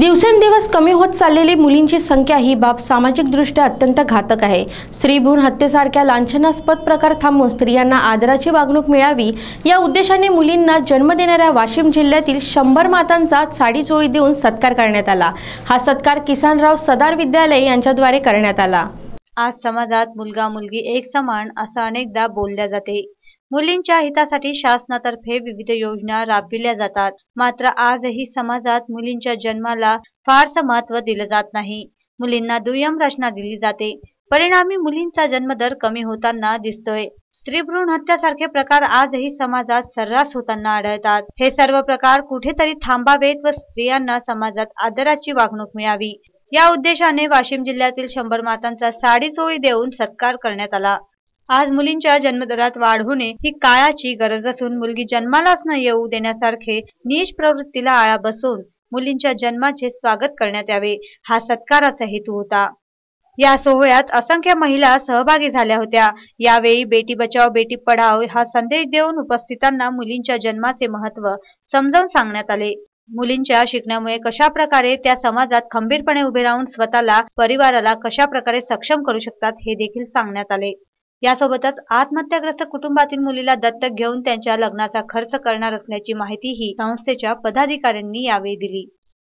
दिवसेंदिवस कमी होत चाललेली मुलींची संख्या ही बाब सामाजिकदृष्ट्या अत्यंत घातक आहे स्त्रीभ्रूण हत्येसारख्या लांछनास्पद प्रकार थांबून स्त्रियांना आदराची वागणूक मिळावी या उद्देशाने मुलींना जन्म देणाऱ्या वाशिम जिल्ह्यातील शंभर मातांचा साडीचोळी देऊन सत्कार करण्यात आला हा सत्कार किसानराव सदार विद्यालय यांच्याद्वारे करण्यात आला आज समाजात मुलगा मुलगी एक समान असं अनेकदा बोलल्या जाते मुलींच्या हितासाठी शासनातर्फे विविध योजना राबविल्या जातात मात्र आजही समाजात मुलींच्या जन्माला फारसं महत्त्व दिलं जात नाही मुलींना दुय्यम रचना दिली जाते परिणामी मुलींचा जन्मदर कमी होताना दिसतोय स्त्री भ्रूण हत्यासारखे प्रकार आजही समाजात सर्रास होताना आढळतात हे सर्व प्रकार कुठेतरी थांबावेत व स्त्रियांना समाजात आदराची वागणूक मिळावी या उद्देशाने वाशिम जिल्ह्यातील शंभर मातांचा साडी चोळी देऊन सत्कार करण्यात आला आज मुलींच्या जन्मदरात वाढ होणे ही काळाची गरज असून मुलगी जन्मालाच न येऊ देण्यासारखे नीच प्रवृत्तीला आळा बसून मुलींच्या जन्माचे स्वागत करण्यात यावे हा सत्काराचा हेतू होता या सोहळ्यात असंख्य महिला सहभागी झाल्या होत्या यावेळी बेटी बचाव बेटी पढाव हा संदेश देऊन उपस्थितांना मुलींच्या जन्माचे महत्त्व समजावून सांगण्यात आले मुलींच्या शिकण्यामुळे कशा प्रकारे त्या समाजात खंबीरपणे उभे राहून स्वतःला परिवाराला कशा प्रकारे सक्षम करू शकतात हे देखील सांगण्यात आले यासोबतच आत्महत्याग्रस्त कुटुंबातील मुलीला दत्तक घेऊन त्यांच्या लग्नाचा खर्च करणार असल्याची माहितीही संस्थेच्या पदाधिकाऱ्यांनी यावेळी दिली